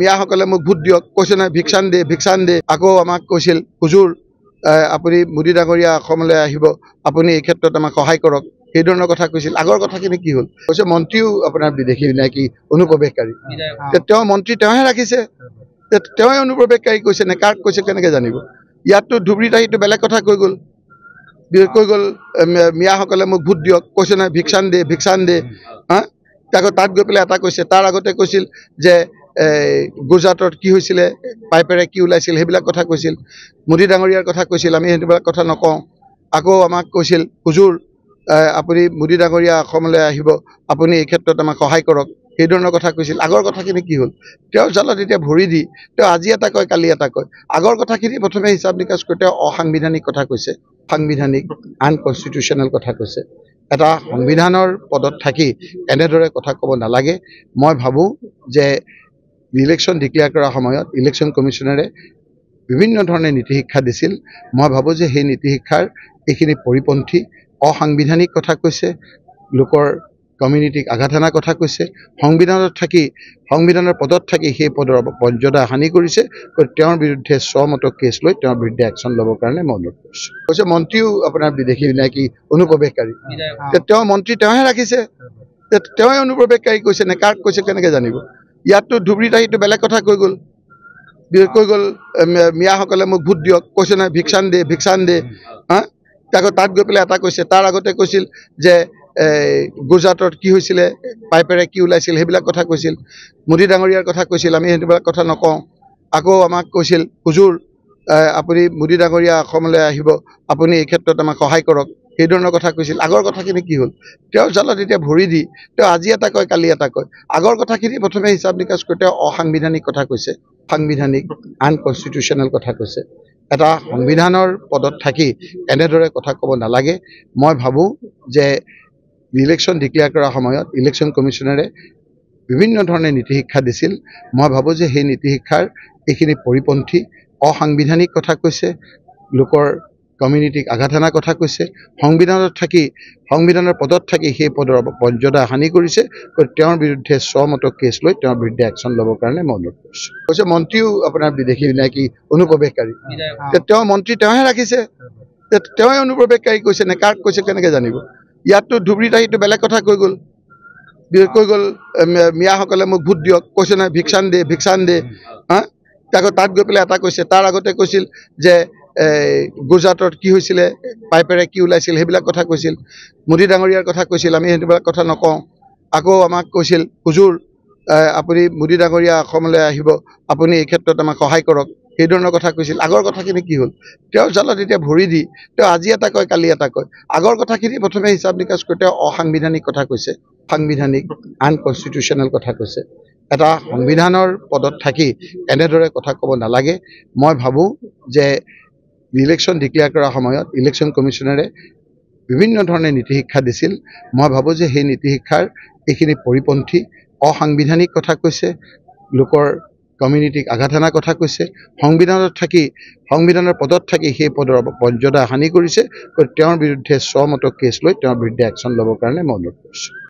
মিয়াসকলে মোক ভোট দিয়ক কৈছে নাই ভিক্সান দে ভিক্সান দে আকৌ আমাক কৈছিল হুজুৰ আপুনি মোদী ডাঙৰীয়া অসমলৈ আহিব আপুনি এই ক্ষেত্ৰত আমাক সহায় কৰক সেই ধৰণৰ কথা কৈছিল আগৰ কথাখিনি কি হ'ল কৈছে মন্ত্ৰীও আপোনাৰ বিদেশী নাই অনুপ্ৰৱেশকাৰী তেওঁ মন্ত্ৰী তেওঁহে ৰাখিছে তেওঁ অনুপ্ৰৱেশকাৰী কৈছে নে কাক কৈছে কেনেকৈ জানিব ইয়াততো ধুবুৰীত আহিটো বেলেগ কথা কৈ গ'ল কৈ গ'ল মিয়াসকলে মোক ভোট দিয়ক কৈছে নাই ভিক্সান দে ভিক্সান দে হা তাকৌ তাত গৈ পেলাই এটা কৈছে তাৰ আগতে কৈছিল যে গুজৰাটত কি হৈছিলে পাইপেৰে কি ওলাইছিল সেইবিলাক কথা কৈছিল মোদী ডাঙৰীয়াৰ কথা কৈছিল আমি সেইবিলাক কথা নকওঁ আকৌ আমাক কৈছিল হুজুৰ আপুনি মোদী ডাঙৰীয়া অসমলৈ আহিব আপুনি এই ক্ষেত্ৰত আমাক সহায় কৰক সেইধৰণৰ কথা কৈছিল আগৰ কথাখিনি কি হ'ল তেওঁৰ জালত এতিয়া ভৰি দি তেওঁ আজি এটা কয় কালি এটা কয় আগৰ কথাখিনি প্ৰথমে হিচাপ নিকাচ কৰি তেওঁ অসাংবিধানিক কথা কৈছে সাংবিধানিক আনকনষ্টিটিউচনেল কথা কৈছে এটা সংবিধানৰ পদত থাকি এনেদৰে কথা ক'ব নালাগে মই ভাবোঁ যে ইলেকশ্যন ডিক্লেয়াৰ কৰাৰ সময়ত ইলেকশ্যন কমিশ্যনাৰে বিভিন্ন ধৰণে নীতি শিক্ষা দিছিল মই ভাবোঁ যে সেই নীতি শিক্ষাৰ এইখিনি পৰিপন্থী অসাংবিধানিক কথা কৈছে লোকৰ কমিউনিটিক আঘাত অনাৰ কথা কৈছে সংবিধানত থাকি সংবিধানৰ পদত থাকি সেই পদৰ মৰ্যাদা হানি কৰিছে গতিকে তেওঁৰ বিৰুদ্ধে স্বমত কেছ লৈ তেওঁৰ বিৰুদ্ধে একশ্যন ল'বৰ কাৰণে মই অনুৰোধ কৰিছোঁ কৈছে মন্ত্ৰীও আপোনাৰ বিদেশী নাকি অনুপ্ৰৱেশকাৰী তেওঁ মন্ত্ৰী তেওঁহে ৰাখিছে তেওঁ অনুপ্ৰৱেশকাৰী কৈছে নে কাক কৈছে কেনেকৈ জানিব ইয়াততো ধুবুৰীত আহিতো বেলেগ কথা কৈ গ'ল কৈ গ'ল মিয়াসকলে মোক ভোট দিয়ক কৈছে নহয় ভিক্সান দে ভিক্সান দে হা তাক তাত গৈ পেলাই এটা কৈছে তাৰ আগতে কৈছিল যে গুজৰাটত কি হৈছিলে পাইপেৰে কি ওলাইছিল সেইবিলাক কথা কৈছিল মোদী ডাঙৰীয়াৰ কথা কৈছিল আমি সেইবিলাক কথা নকওঁ আকৌ আমাক কৈছিল হুজুৰ আপুনি মোদী ডাঙৰীয়া অসমলৈ আহিব আপুনি এই ক্ষেত্ৰত আমাক সহায় কৰক সেই ধৰণৰ কথা কৈছিল আগৰ কথাখিনি কি হ'ল তেওঁৰ জালত এতিয়া ভৰি দি তেওঁ আজি এটা কয় কালি এটা কয় আগৰ কথাখিনি প্ৰথমে হিচাপ নিকাচ কৰি তেওঁ অসাংবিধানিক কথা কৈছে সাংবিধানিক আনকনষ্টিটিউচনেল কথা কৈছে এটা সংবিধানৰ পদত থাকি এনেদৰে কথা ক'ব নালাগে মই ভাবোঁ যে ইলেকশ্যন ডিক্লেয়াৰ কৰাৰ সময়ত ইলেকশ্যন কমিশ্যনেৰে বিভিন্ন ধৰণে নীতি শিক্ষা দিছিল মই ভাবোঁ যে সেই নীতি শিক্ষাৰ এইখিনি পৰিপন্থী অসাংবিধানিক কথা কৈছে লোকৰ কমিউনিটিক আঘাত হানা কথা কৈছে সংবিধানত থাকি সংবিধানৰ পদত থাকি সেই পদৰ মৰ্যাদা হানি কৰিছে তেওঁৰ বিৰুদ্ধে স্বমত কেছ লৈ তেওঁৰ বিৰুদ্ধে একশ্যন ল'বৰ কাৰণে মই অনুৰোধ কৰিছোঁ কৈছে মন্ত্ৰীও আপোনাৰ বিদেশী নাকি অনুপ্ৰৱেশকাৰী তেওঁ মন্ত্ৰী তেওঁহে ৰাখিছে তেওঁ অনুপ্ৰৱেশকাৰী কৈছে নে কাক কৈছে কেনেকৈ জানিব ইয়াততো ধুবুৰীত আহিতো বেলেগ কথা কৈ গ'ল কৈ গ'ল মিয়াসকলে মোক ভোট দিয়ক কৈছে নাই ভিক্সান দে ভিক্সান দে হা তাক তাত গৈ পেলাই এটা কৈছে তাৰ আগতে কৈছিল যে গুজৰাটত কি হৈছিলে পাইপেৰে কি ওলাইছিল সেইবিলাক কথা কৈছিল মোদী ডাঙৰীয়াৰ কথা কৈছিল আমি সেইবিলাক কথা নকওঁ আকৌ আমাক কৈছিল হুজুৰ আপুনি মোদী ডাঙৰীয়া অসমলৈ আহিব আপুনি এই ক্ষেত্ৰত আমাক সহায় কৰক সেইধৰণৰ কথা কৈছিল আগৰ কথাখিনি কি হ'ল তেওঁৰ জালত এতিয়া ভৰি দি তেওঁ আজি এটা কয় কালি এটা কয় আগৰ কথাখিনি প্ৰথমে হিচাপ নিকাচ কৰি তেওঁ অসাংবিধানিক কথা কৈছে সাংবিধানিক আনকনষ্টিটিউচনেল কথা কৈছে এটা সংবিধানৰ পদত থাকি এনেদৰে কথা ক'ব নালাগে মই ভাবোঁ যে ইলেকশ্যন ডিক্লেয়াৰ কৰাৰ সময়ত ইলেকশ্যন কমিশ্যনেৰে বিভিন্ন ধৰণে নীতি শিক্ষা দিছিল মই ভাবোঁ যে সেই নীতি শিক্ষাৰ এইখিনি পৰিপন্থী অসাংবিধানিক কথা কৈছে লোকৰ কমিউনিটিক আঘাত অনাৰ কথা কৈছে সংবিধানত থাকি সংবিধানৰ পদত থাকি সেই পদৰ মৰ্যাদা হানি কৰিছে তেওঁৰ বিৰুদ্ধে স্বমত কেছ লৈ তেওঁৰ বিৰুদ্ধে একশ্যন ল'বৰ কাৰণে মই অনুৰোধ কৰিছোঁ